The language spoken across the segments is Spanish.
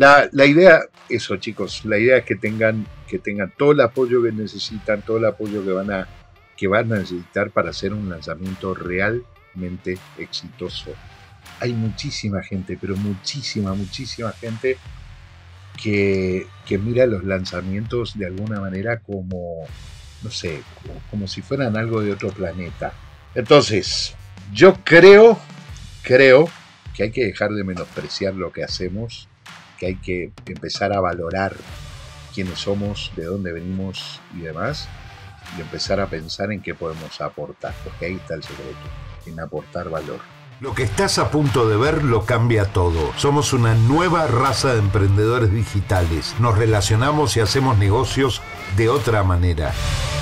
La, la, idea, eso chicos, la idea es que tengan, que tengan todo el apoyo que necesitan, todo el apoyo que van a, que van a necesitar para hacer un lanzamiento realmente exitoso. Hay muchísima gente, pero muchísima, muchísima gente que, mira los lanzamientos de alguna manera como, no sé, como si fueran algo de otro planeta. Entonces, yo creo, creo que hay que dejar de menospreciar lo que hacemos que hay que empezar a valorar quiénes somos, de dónde venimos y demás, y empezar a pensar en qué podemos aportar, porque ahí está el secreto, en aportar valor. Lo que estás a punto de ver lo cambia todo. Somos una nueva raza de emprendedores digitales. Nos relacionamos y hacemos negocios de otra manera.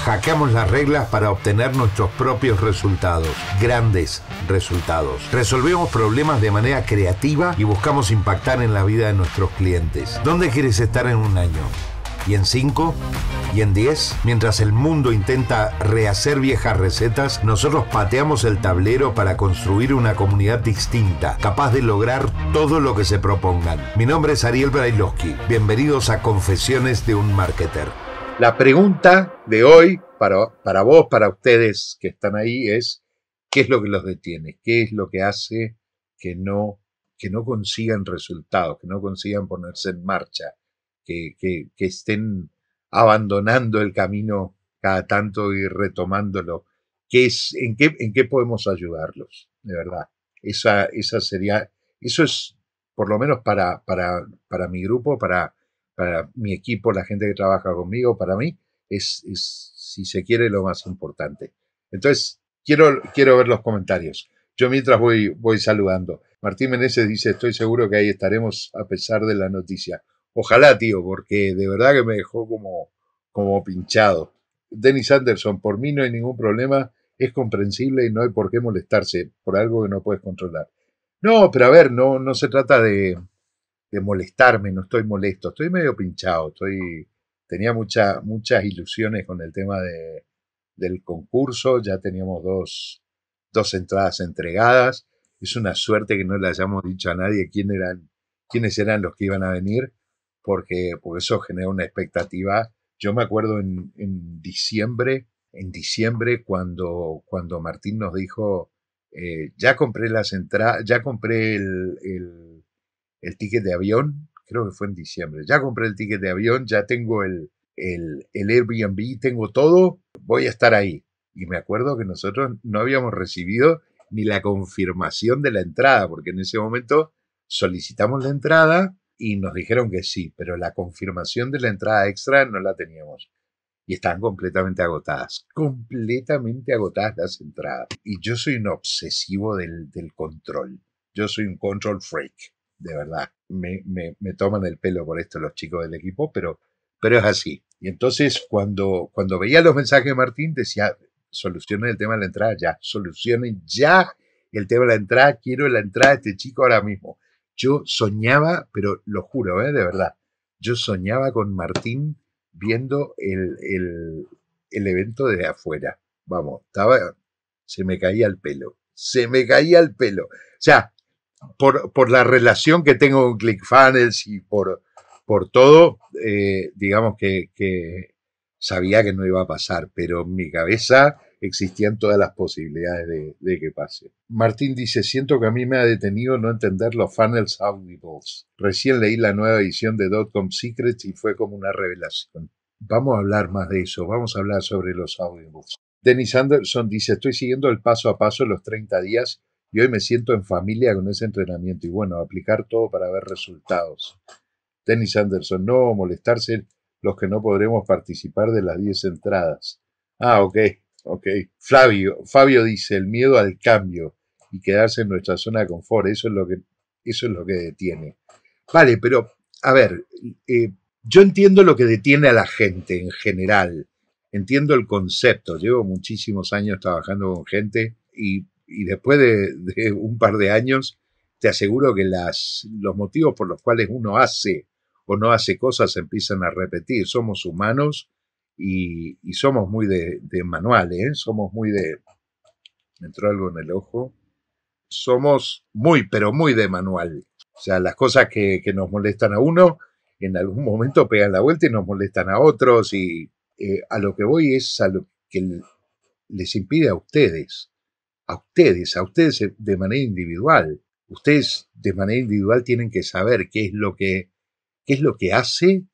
Hackeamos las reglas para obtener nuestros propios resultados, grandes resultados. Resolvemos problemas de manera creativa y buscamos impactar en la vida de nuestros clientes. ¿Dónde quieres estar en un año? ¿Y en cinco? y en diez? mientras el mundo intenta rehacer viejas recetas, nosotros pateamos el tablero para construir una comunidad distinta, capaz de lograr todo lo que se propongan. Mi nombre es Ariel Brailovsky. Bienvenidos a Confesiones de un Marketer. La pregunta de hoy para, vos, para ustedes que están ahí, es qué es lo que los detiene, qué es lo que hace que no, que no consigan resultados, que no consigan ponerse en marcha, que, estén abandonando el camino cada tanto y retomándolo. ¿Qué es, en, qué, ¿En qué podemos ayudarlos? De verdad. Esa, esa sería, eso es por lo menos para, para, para mi grupo, para, para mi equipo, la gente que trabaja conmigo, para mí, es si se quiere, lo más importante. Entonces, quiero, quiero ver los comentarios. Yo mientras voy, voy saludando. Martín Meneses dice, estoy seguro que ahí estaremos a pesar de la noticia. Ojalá, tío, porque de verdad que me dejó como, como pinchado. Dennis Anderson, por mí no hay ningún problema, es comprensible y no hay por qué molestarse por algo que no puedes controlar. No, pero a ver, no, no se trata de, de molestarme, no estoy molesto, estoy medio pinchado, estoy tenía muchas ilusiones con el tema de, del concurso, ya teníamos dos, entradas entregadas. Es una suerte que no le hayamos dicho a nadie eran, quiénes eran los que iban a venir, porque, por eso genera una expectativa. Yo me acuerdo en, diciembre, en diciembre cuando, cuando Martín nos dijo, eh, ya compré las entradas, ya compré el, ticket de avión, creo que fue en diciembre. Ya compré el ticket de avión, ya tengo el, el, el Airbnb, tengo todo, voy a estar ahí. Y me acuerdo que nosotros no habíamos recibido ni la confirmación de la entrada, porque en ese momento solicitamos la entrada y nos dijeron que sí, pero la confirmación de la entrada extra no la teníamos. Y estaban completamente agotadas, completamente agotadas las entradas. Y yo soy un obsesivo del, del control. Yo soy un control freak de verdad, me, me, toman el pelo por esto los chicos del equipo, pero, pero es así. Y entonces cuando, cuando veía los mensajes de Martín decía, solucionen el tema de la entrada ya, solucionen ya el tema de la entrada, quiero la entrada de este chico ahora mismo. Yo soñaba, pero lo juro, ¿eh? de verdad, yo soñaba con Martín viendo el, el, el evento desde afuera. Vamos, estaba, se me caía el pelo, se me caía el pelo. O sea, por, la relación que tengo con ClickFunnels y por, por todo, eh, digamos que, sabía que no iba a pasar, pero en mi cabeza existían todas las posibilidades de, de, que pase. Martín dice, siento que a mí me ha detenido no entender los funnels audibles. Recién leí la nueva edición de Dotcom Secrets y fue como una revelación. Vamos a hablar más de eso, vamos a hablar sobre los audibles. Dennis Anderson dice, estoy siguiendo el paso a paso los 30 días y hoy me siento en familia con ese entrenamiento y bueno, aplicar todo para ver resultados. Dennis Anderson, no molestarse los que no podremos participar de las 10 entradas. Ah, ok, ok. Flavio, Fabio dice, el miedo al cambio y quedarse en nuestra zona de confort, eso es lo que, eso es lo que detiene. Vale, pero a ver, eh, yo entiendo lo que detiene a la gente en general, entiendo el concepto, llevo muchísimos años trabajando con gente y y después de, un par de años, te aseguro que las, los motivos por los cuales uno hace o no hace cosas empiezan a repetir. Somos humanos y, somos muy de, manual. manuales, ¿eh? somos muy de... Me entró algo en el ojo. Somos muy, pero muy de manual. O sea, las cosas que, nos molestan a uno, en algún momento pegan la vuelta y nos molestan a otros. Y eh, a lo que voy es a lo que les impide a ustedes a ustedes, a ustedes de manera individual. Ustedes de manera individual tienen que saber qué es lo que, qué es lo que hace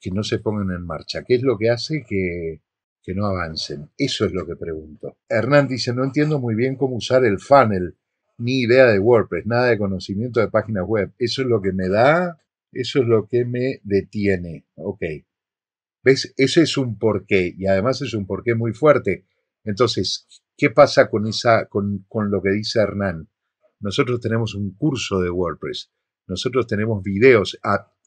que no se pongan en marcha, qué es lo que hace que, que no avancen. Eso es lo que pregunto. Hernán dice, no entiendo muy bien cómo usar el funnel, ni idea de WordPress, nada de conocimiento de páginas web. Eso es lo que me da, eso es lo que me detiene. Ok. ¿Ves? Ese es un porqué y además es un porqué muy fuerte. Entonces, ¿Qué pasa con, esa, con, lo que dice Hernán? Nosotros tenemos un curso de WordPress, nosotros tenemos videos.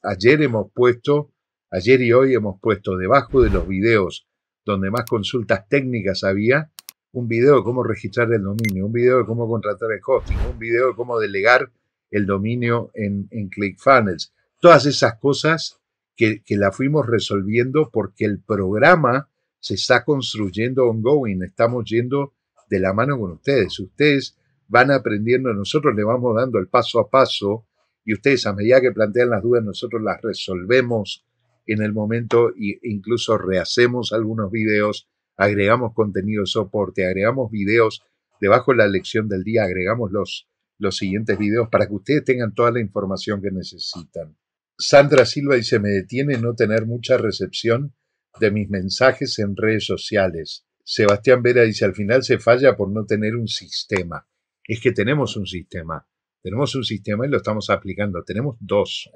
ayer hemos puesto, ayer y hoy hemos puesto debajo de los videos donde más consultas técnicas había, un video de cómo registrar el dominio, un video de cómo contratar el hosting, un video de cómo delegar el dominio en, en ClickFunnels. Todas esas cosas que, que las fuimos resolviendo porque el programa se está construyendo ongoing. Estamos yendo de la mano con ustedes. Ustedes van aprendiendo, nosotros le vamos dando el paso a paso y ustedes a medida que plantean las dudas, nosotros las resolvemos en el momento e incluso rehacemos algunos videos, agregamos contenido de soporte, agregamos videos debajo de la lección del día, agregamos los, los siguientes videos para que ustedes tengan toda la información que necesitan. Sandra Silva dice, me detiene no tener mucha recepción de mis mensajes en redes sociales. Sebastián Vera dice, al final se falla por no tener un sistema. Es que tenemos un sistema. Tenemos un sistema y lo estamos aplicando. Tenemos dos,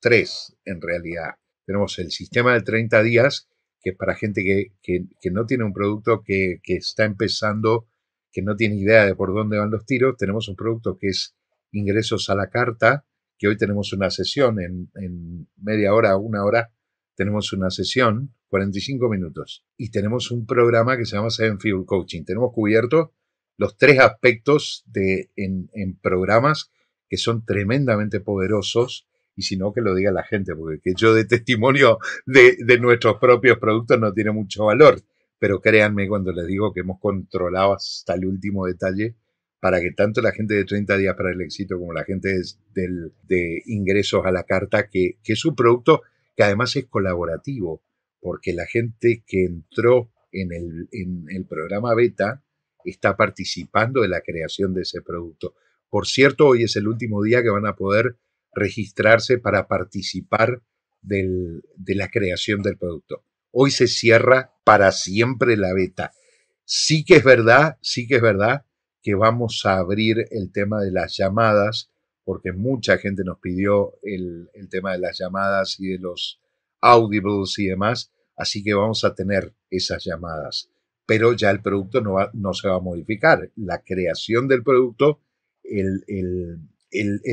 tres en realidad. Tenemos el sistema de 30 días, que es para gente que, no tiene un producto, que, está empezando, que no tiene idea de por dónde van los tiros. Tenemos un producto que es ingresos a la carta, que hoy tenemos una sesión en media hora, una hora, tenemos una sesión 45 minutos. Y tenemos un programa que se llama Seven Figure Coaching. Tenemos cubierto los tres aspectos de, en, programas que son tremendamente poderosos y si no, que lo diga la gente, porque que yo de testimonio de, nuestros propios productos no tiene mucho valor. Pero créanme cuando les digo que hemos controlado hasta el último detalle para que tanto la gente de 30 días para el éxito como la gente de, ingresos a la carta, que, que, es un producto que además es colaborativo porque la gente que entró en el, en el programa beta está participando de la creación de ese producto. Por cierto, hoy es el último día que van a poder registrarse para participar de la creación del producto. Hoy se cierra para siempre la beta. Sí que es verdad, sí que es verdad que vamos a abrir el tema de las llamadas, porque mucha gente nos pidió el, el tema de las llamadas y de los audibles y demás. Así que vamos a tener esas llamadas, pero ya el producto no, va, no se va a modificar. La creación del producto, el,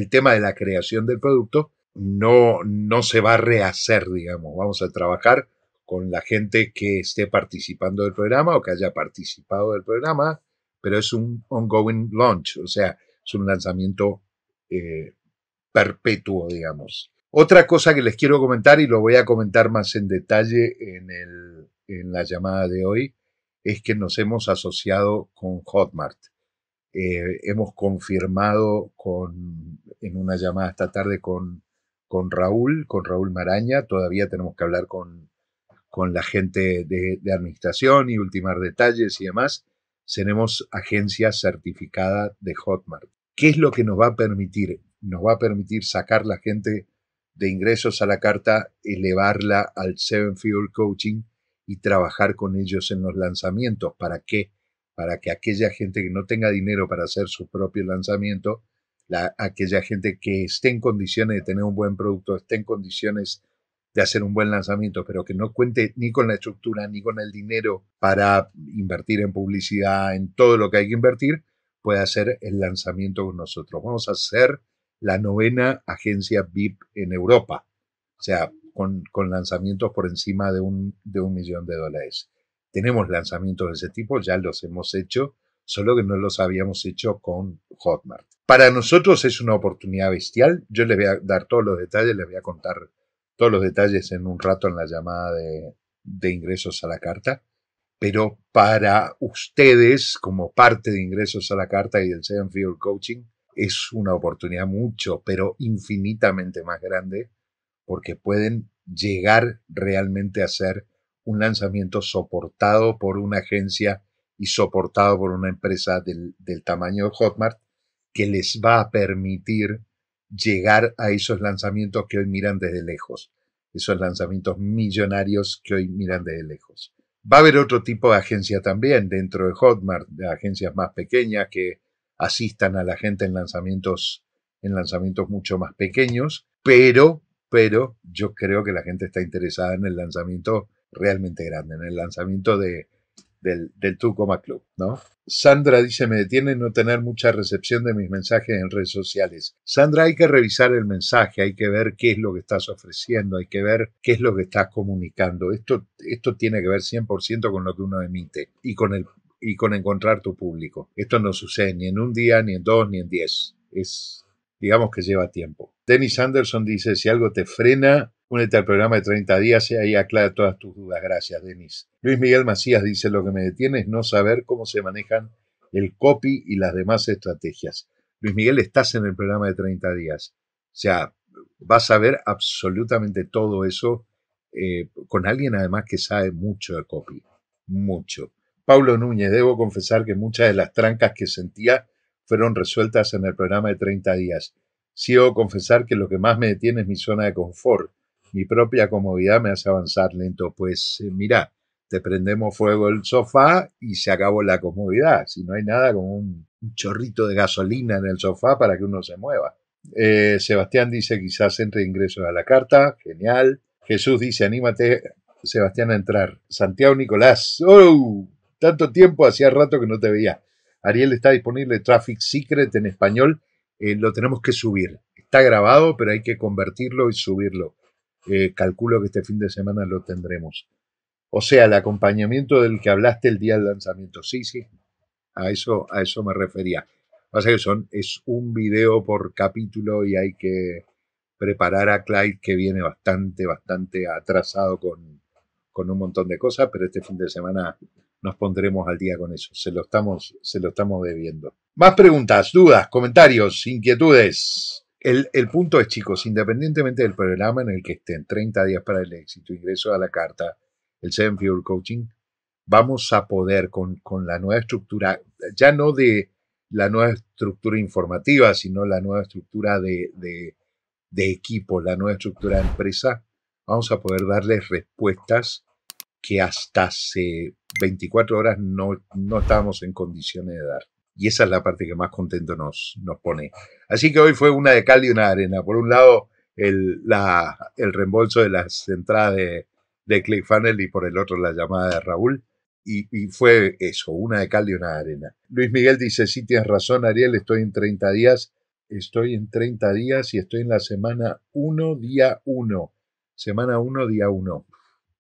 tema de la creación del producto, no, no se va a rehacer, digamos. Vamos a trabajar con la gente que esté participando del programa o que haya participado del programa, pero es un ongoing launch, o sea, es un lanzamiento eh, perpetuo, digamos. Otra cosa que les quiero comentar, y lo voy a comentar más en detalle en, el, en la llamada de hoy, es que nos hemos asociado con Hotmart. Eh, hemos confirmado con, en una llamada esta tarde con, con Raúl, con Raúl Maraña. Todavía tenemos que hablar con, con la gente de, de, administración y ultimar detalles y demás. Tenemos agencia certificada de Hotmart. ¿Qué es lo que nos va a permitir? Nos va a permitir sacar la gente de ingresos a la carta, elevarla al Seven Figure Coaching y trabajar con ellos en los lanzamientos. ¿Para qué? Para que aquella gente que no tenga dinero para hacer su propio lanzamiento, la, aquella gente que esté en condiciones de tener un buen producto, esté en condiciones de hacer un buen lanzamiento, pero que no cuente ni con la estructura ni con el dinero para invertir en publicidad, en todo lo que hay que invertir, pueda hacer el lanzamiento con nosotros. Vamos a hacer la novena agencia VIP en Europa, o sea, con, con lanzamientos por encima de un, de un millón de dólares. Tenemos lanzamientos de ese tipo, ya los hemos hecho, solo que no los habíamos hecho con Hotmart. Para nosotros es una oportunidad bestial. Yo les voy a dar todos los detalles, les voy a contar todos los detalles en un rato en la llamada de, de ingresos a la carta. Pero para ustedes, como parte de ingresos a la carta y del Seven field Coaching, es una oportunidad mucho, pero infinitamente más grande, porque pueden llegar realmente a ser un lanzamiento soportado por una agencia y soportado por una empresa del, del tamaño de Hotmart, que les va a permitir llegar a esos lanzamientos que hoy miran desde lejos, esos lanzamientos millonarios que hoy miran desde lejos. Va a haber otro tipo de agencia también dentro de Hotmart, de agencias más pequeñas que asistan a la gente en lanzamientos, en lanzamientos mucho más pequeños, pero, pero yo creo que la gente está interesada en el lanzamiento realmente grande, en el lanzamiento de, del, del Tucoma Club, ¿no? Sandra dice, me detiene no tener mucha recepción de mis mensajes en redes sociales. Sandra, hay que revisar el mensaje, hay que ver qué es lo que estás ofreciendo, hay que ver qué es lo que estás comunicando. Esto, esto tiene que ver 100% con lo que uno emite y con el y con encontrar tu público. Esto no sucede ni en un día, ni en dos, ni en diez. Es, digamos que lleva tiempo. Dennis Anderson dice, si algo te frena, únete al programa de 30 días y ahí aclara todas tus dudas. Gracias, Denis. Luis Miguel Macías dice, lo que me detiene es no saber cómo se manejan el copy y las demás estrategias. Luis Miguel, estás en el programa de 30 días. O sea, vas a ver absolutamente todo eso eh, con alguien además que sabe mucho de copy. Mucho. Pablo Núñez, debo confesar que muchas de las trancas que sentía fueron resueltas en el programa de 30 días. Sí debo confesar que lo que más me detiene es mi zona de confort. Mi propia comodidad me hace avanzar lento. Pues eh, mira, te prendemos fuego el sofá y se acabó la comodidad. Si no hay nada como un chorrito de gasolina en el sofá para que uno se mueva. Eh, Sebastián dice quizás entre ingresos a la carta. Genial. Jesús dice anímate, Sebastián, a entrar. Santiago Nicolás. ¡Oh! tanto tiempo, hacía rato que no te veía. Ariel está disponible, Traffic Secret en español, eh, lo tenemos que subir. Está grabado, pero hay que convertirlo y subirlo. Eh, calculo que este fin de semana lo tendremos. O sea, el acompañamiento del que hablaste el día del lanzamiento. Sí, sí, a eso, a eso me refería. Pasa que son, es un video por capítulo y hay que preparar a Clyde que viene bastante, bastante atrasado con un montón de cosas, pero este fin de semana nos pondremos al día con eso. Se lo estamos, se lo estamos debiendo. Más preguntas, dudas, comentarios, inquietudes. El, punto es, chicos, independientemente del programa en el que estén, 30 días para el éxito, ingreso a la carta, el Seven Figure Coaching, vamos a poder con, la nueva estructura, ya no de la nueva estructura informativa, sino la nueva estructura de, de equipo, la nueva estructura de empresa, vamos a poder darles respuestas que hasta hace 24 horas no, no estábamos en condiciones de dar. Y esa es la parte que más contento nos, nos pone. Así que hoy fue una de cal y una arena. Por un lado, el, la, el reembolso de las entradas de, de ClickFunnel y por el otro la llamada de Raúl. Y, y, fue eso, una de cal y una arena. Luis Miguel dice, sí tienes razón, Ariel, estoy en 30 días, estoy en 30 días y estoy en la semana 1, día 1. Semana 1, día 1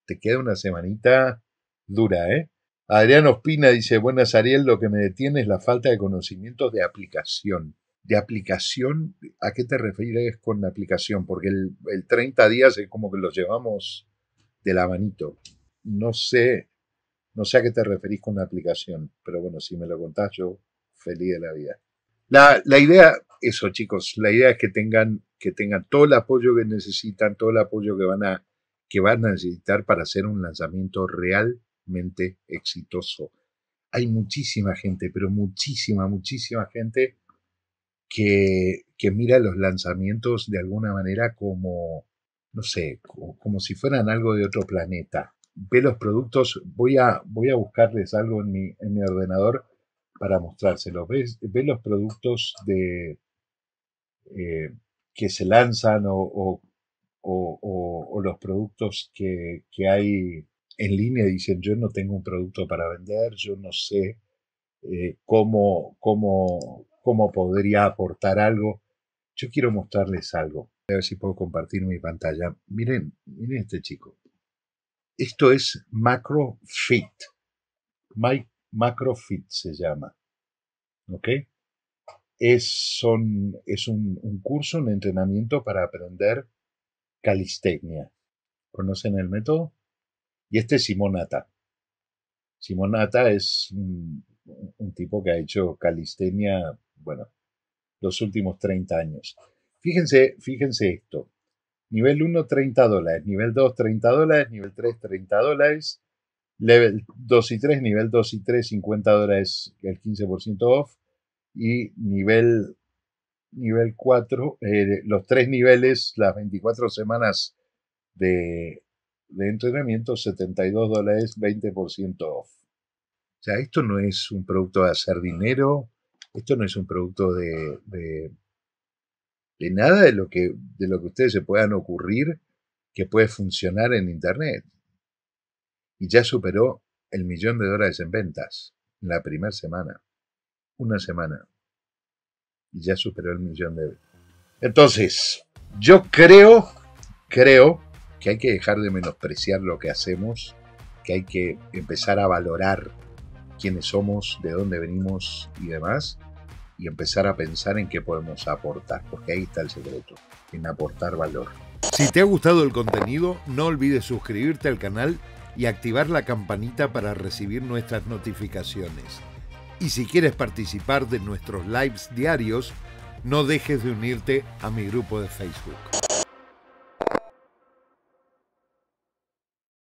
te queda una semanita dura, ¿eh? Adrián Ospina dice, buenas Ariel, lo que me detiene es la falta de conocimientos de aplicación. ¿De aplicación? ¿A qué te refieres con aplicación? Porque el, 30 días es como que los llevamos de la manito. No sé, no sé a qué te referís con la aplicación, pero bueno, si me lo contás yo, feliz de la vida. La, la idea, eso chicos, la idea es que tengan, que tengan todo el apoyo que necesitan, todo el apoyo que van a que van a necesitar para hacer un lanzamiento realmente exitoso. Hay muchísima gente, pero muchísima, muchísima gente que, que mira los lanzamientos de alguna manera como, no sé, como, si fueran algo de otro planeta. Ve los productos, voy a, voy a buscarles algo en mi, en mi ordenador para mostrárselos. Ve, los productos de, eh, que se lanzan o o, los productos que, hay en línea dicen yo no tengo un producto para vender, yo no sé eh, cómo, podría aportar algo. Yo quiero mostrarles algo. A ver si puedo compartir mi pantalla. Miren, miren este chico. Esto es MacroFit. MacroFit se llama. ¿Ok? Es, son, es un, un curso, un entrenamiento para aprender Calistenia. ¿Conocen el método? Y este es Simonata. Simonata es un, tipo que ha hecho calistenia, bueno, los últimos 30 años. Fíjense, fíjense esto. Nivel 1, 30 dólares. Nivel 2, 30 dólares. Nivel 3, 30 dólares. Level 2 y 3, nivel 2 y 3, 50 dólares, el 15% off. Y nivel nivel 4, eh, los tres niveles, las 24 semanas de, de entrenamiento, 72 dólares, 20% off. O sea, esto no es un producto de hacer ah. dinero, esto no es un producto de, de, de nada de lo, que, de lo que ustedes se puedan ocurrir que puede funcionar en Internet. Y ya superó el millón de dólares en ventas en la primera semana. Una semana y ya superó el millón de veces. Entonces, yo creo, creo que hay que dejar de menospreciar lo que hacemos, que hay que empezar a valorar quiénes somos, de dónde venimos y demás, y empezar a pensar en qué podemos aportar, porque ahí está el secreto, en aportar valor. Si te ha gustado el contenido, no olvides suscribirte al canal y activar la campanita para recibir nuestras notificaciones. Y si quieres participar de nuestros lives diarios, no dejes de unirte a mi grupo de Facebook.